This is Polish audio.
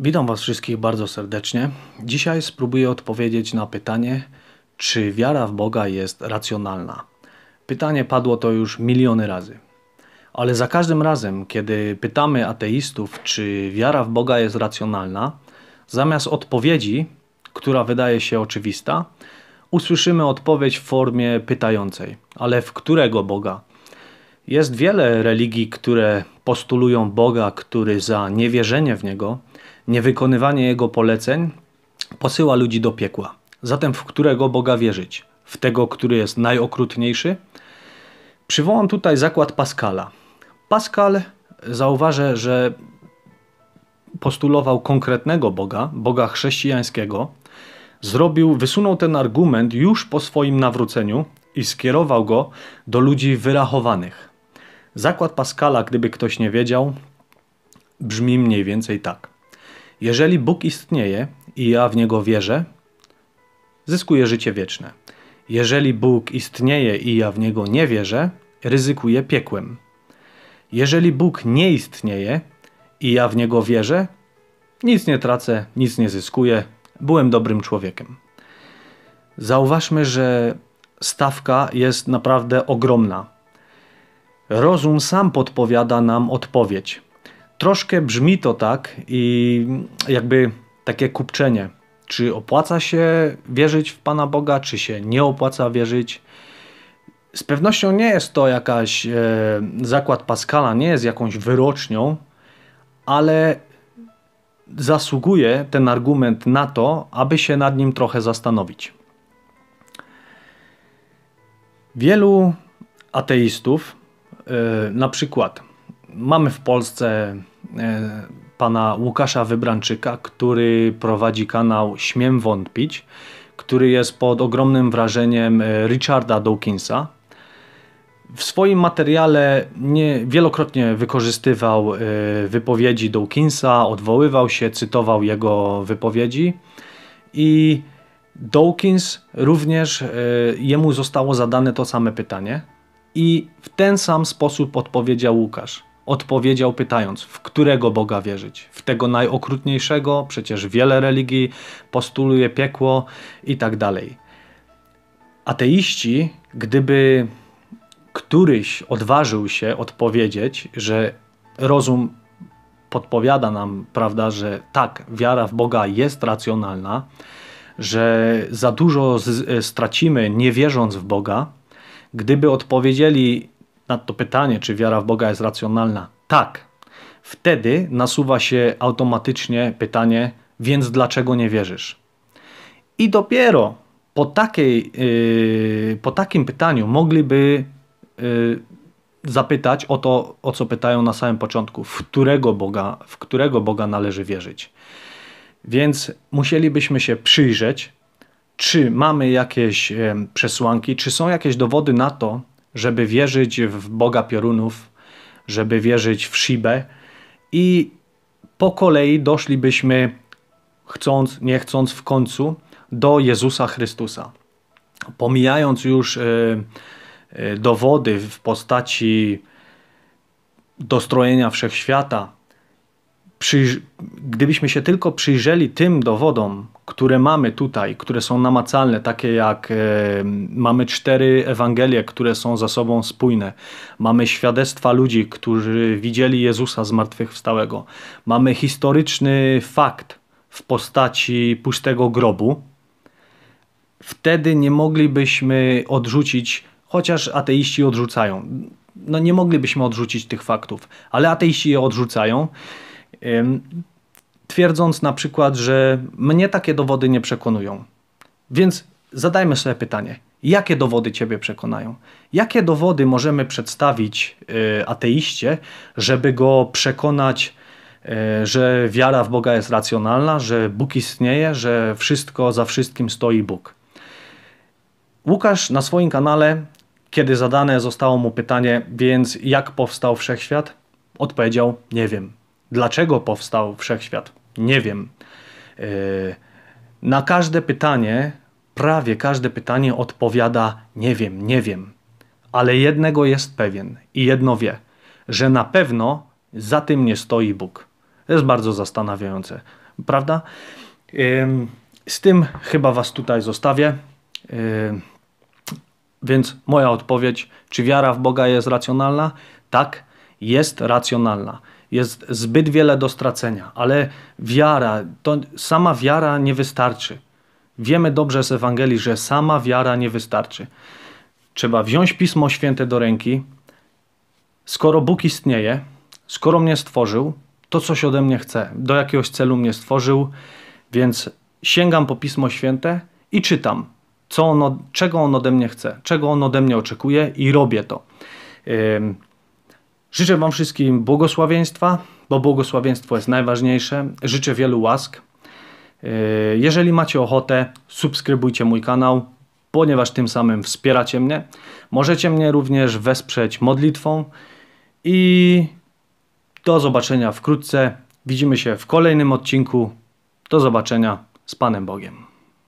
Witam Was wszystkich bardzo serdecznie. Dzisiaj spróbuję odpowiedzieć na pytanie, czy wiara w Boga jest racjonalna. Pytanie padło to już miliony razy. Ale za każdym razem, kiedy pytamy ateistów, czy wiara w Boga jest racjonalna, zamiast odpowiedzi, która wydaje się oczywista, usłyszymy odpowiedź w formie pytającej: Ale w którego Boga? Jest wiele religii, które postulują Boga, który za niewierzenie w niego Niewykonywanie jego poleceń posyła ludzi do piekła. Zatem w którego Boga wierzyć? W tego, który jest najokrutniejszy? Przywołam tutaj zakład Pascala. Pascal zauważę, że postulował konkretnego Boga, Boga chrześcijańskiego, zrobił, wysunął ten argument już po swoim nawróceniu i skierował go do ludzi wyrachowanych. Zakład Pascala, gdyby ktoś nie wiedział, brzmi mniej więcej tak. Jeżeli Bóg istnieje i ja w niego wierzę, zyskuję życie wieczne. Jeżeli Bóg istnieje i ja w niego nie wierzę, ryzykuję piekłem. Jeżeli Bóg nie istnieje i ja w niego wierzę, nic nie tracę, nic nie zyskuję, byłem dobrym człowiekiem. Zauważmy, że stawka jest naprawdę ogromna. Rozum sam podpowiada nam odpowiedź troszkę brzmi to tak i jakby takie kupczenie. Czy opłaca się wierzyć w Pana Boga, czy się nie opłaca wierzyć? Z pewnością nie jest to jakaś e, zakład Pascala, nie jest jakąś wyrocznią, ale zasługuje ten argument na to, aby się nad nim trochę zastanowić. Wielu ateistów, e, na przykład mamy w Polsce e, pana Łukasza Wybranczyka, który prowadzi kanał Śmiem Wątpić, który jest pod ogromnym wrażeniem e, Richarda Dawkinsa. W swoim materiale nie, wielokrotnie wykorzystywał e, wypowiedzi Dawkinsa, odwoływał się, cytował jego wypowiedzi i Dawkins również jemu zostało zadane to same pytanie i w ten sam sposób odpowiedział Łukasz odpowiedział pytając, w którego Boga wierzyć? W tego najokrutniejszego? Przecież wiele religii postuluje piekło i tak dalej. Ateiści, gdyby któryś odważył się odpowiedzieć, że rozum podpowiada nam, prawda, że tak, wiara w Boga jest racjonalna, że za dużo stracimy nie wierząc w Boga, gdyby odpowiedzieli na to pytanie, czy wiara w Boga jest racjonalna, tak, wtedy nasuwa się automatycznie pytanie, więc dlaczego nie wierzysz? I dopiero po, takiej, yy, po takim pytaniu mogliby yy, zapytać o to, o co pytają na samym początku, w którego Boga, w którego Boga należy wierzyć. Więc musielibyśmy się przyjrzeć, czy mamy jakieś yy, przesłanki, czy są jakieś dowody na to, żeby wierzyć w Boga piorunów, żeby wierzyć w Shibę i po kolei doszlibyśmy, chcąc, nie chcąc, w końcu do Jezusa Chrystusa. Pomijając już y, y, dowody w postaci dostrojenia wszechświata, gdybyśmy się tylko przyjrzeli tym dowodom, które mamy tutaj, które są namacalne, takie jak e, mamy cztery Ewangelie, które są za sobą spójne, mamy świadectwa ludzi, którzy widzieli Jezusa zmartwychwstałego, mamy historyczny fakt w postaci pustego grobu, wtedy nie moglibyśmy odrzucić, chociaż ateiści odrzucają. No nie moglibyśmy odrzucić tych faktów, ale ateiści je odrzucają twierdząc na przykład, że mnie takie dowody nie przekonują. Więc zadajmy sobie pytanie, jakie dowody Ciebie przekonają? Jakie dowody możemy przedstawić y, ateiście, żeby go przekonać, y, że wiara w Boga jest racjonalna, że Bóg istnieje, że wszystko za wszystkim stoi Bóg? Łukasz na swoim kanale, kiedy zadane zostało mu pytanie, więc jak powstał wszechświat, odpowiedział: Nie wiem. Dlaczego powstał wszechświat? Nie wiem. E, na każde pytanie, prawie każde pytanie odpowiada nie wiem, nie wiem. Ale jednego jest pewien i jedno wie, że na pewno za tym nie stoi Bóg. To jest bardzo zastanawiające, prawda? E, z tym chyba Was tutaj zostawię. E, więc moja odpowiedź, czy wiara w Boga jest racjonalna? Tak, jest racjonalna. Jest zbyt wiele do stracenia, ale wiara, to sama wiara nie wystarczy. Wiemy dobrze z Ewangelii, że sama wiara nie wystarczy. Trzeba wziąć Pismo Święte do ręki. Skoro Bóg istnieje, skoro mnie stworzył, to coś ode mnie chce, do jakiegoś celu mnie stworzył, więc sięgam po Pismo Święte i czytam, co ono, czego on ode mnie chce, czego on ode mnie oczekuje i robię to. Yy, Życzę Wam wszystkim błogosławieństwa, bo błogosławieństwo jest najważniejsze. Życzę wielu łask. E, jeżeli macie ochotę, subskrybujcie mój kanał, ponieważ tym samym wspieracie mnie. Możecie mnie również wesprzeć modlitwą i do zobaczenia wkrótce. Widzimy się w kolejnym odcinku. Do zobaczenia z Panem Bogiem.